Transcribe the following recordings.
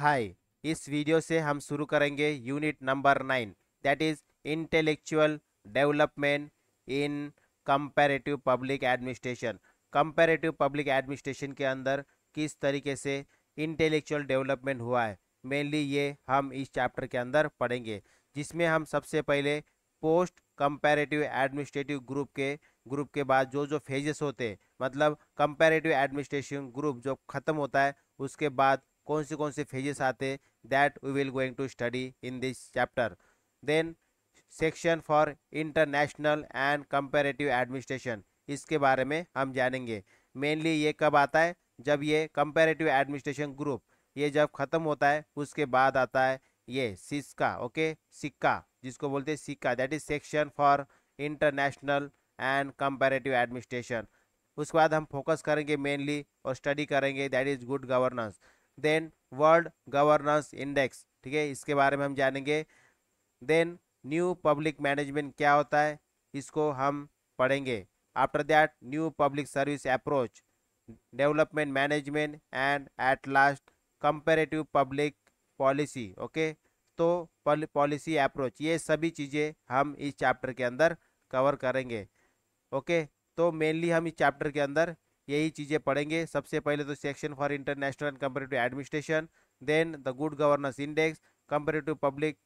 हाय इस वीडियो से हम शुरू करेंगे unit number nine that is intellectual development in comparative public administration comparative public administration के अंदर किस तरीके से इंटेलेक्चुअल डेवलपमेंट हुआ है मेनली ये हम इस चैप्टर के अंदर पढ़ेंगे जिसमें हम सबसे पहले पोस्ट कंपेरेटिव एडमिनिस्ट्रेटिव ग्रुप के ग्रुप के बाद जो जो फेजेस होते हैं मतलब कंपेरेटिव एडमिनिस्ट्रेशन ग्रुप जो ख़त्म होता है उसके बाद कौन से कौन से फेजेस आते हैं that we will going to study in this chapter then section for international and comparative administration इसके बारे में हम जानेंगे मेनली ये कब आता है जब ये कंपेरेटिव एडमिनिस्ट्रेशन ग्रुप ये जब ख़त्म होता है उसके बाद आता है ये सिस्का ओके सिक्का जिसको बोलते हैं SICA that is section for international and comparative administration उसके बाद हम फोकस करेंगे मेनली और स्टडी करेंगे that is good governance then world governance index ठीक है इसके बारे में हम जानेंगे देन न्यू पब्लिक मैनेजमेंट क्या होता है इसको हम पढ़ेंगे after that new public service approach development management and at last comparative public policy okay तो पॉलिसी अप्रोच ये सभी चीज़ें हम इस चैप्टर के अंदर कवर करेंगे ओके okay? तो मेनली हम इस चैप्टर के अंदर यही चीज़ें पढ़ेंगे सबसे पहले तो section for international and comparative administration then the good governance index comparative public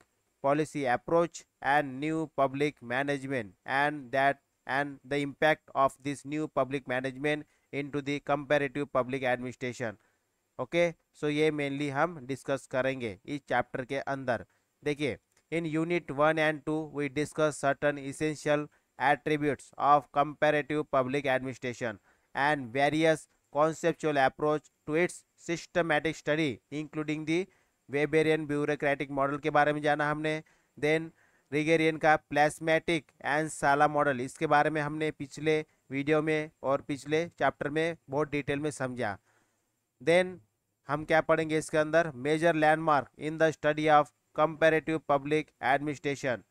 policy approach and new public management and that and the impact of this new public management into the comparative public administration okay so ये mainly हम discuss करेंगे इस chapter के अंदर देखिए in unit one and two we discuss certain essential attributes of comparative public administration and various conceptual approach to its systematic study including the Weberian bureaucratic model के बारे में जाना हमने देन रिगेरियन का प्लेसमेटिक एंड साला मॉडल इसके बारे में हमने पिछले वीडियो में और पिछले चैप्टर में बहुत डिटेल में समझा देन हम क्या पढ़ेंगे इसके अंदर major landmark in the study of comparative public administration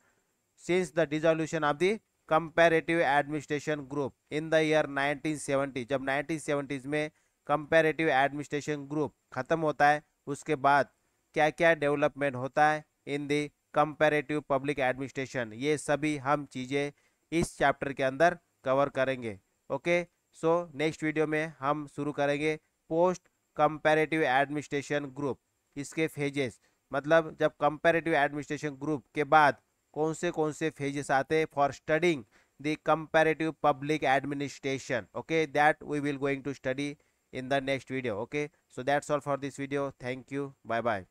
since the dissolution of the comparative administration group in the year 1970 जब 1970s में कंपेरेटिव एडमिनिस्ट्रेशन ग्रुप ख़त्म होता है उसके बाद क्या क्या डेवलपमेंट होता है in the comparative public administration ये सभी हम चीज़ें इस चैप्टर के अंदर कवर करेंगे ओके सो नेक्स्ट वीडियो में हम शुरू करेंगे पोस्ट कंपेरेटिव एडमिनिस्ट्रेशन ग्रुप इसके फेजेस मतलब जब कंपेरेटिव एडमिनिस्ट्रेशन ग्रुप के बाद कौन से कौन से फेजेस आते हैं for studying the comparative public administration okay that we will going to study in the next video okay so that's all for this video thank you bye bye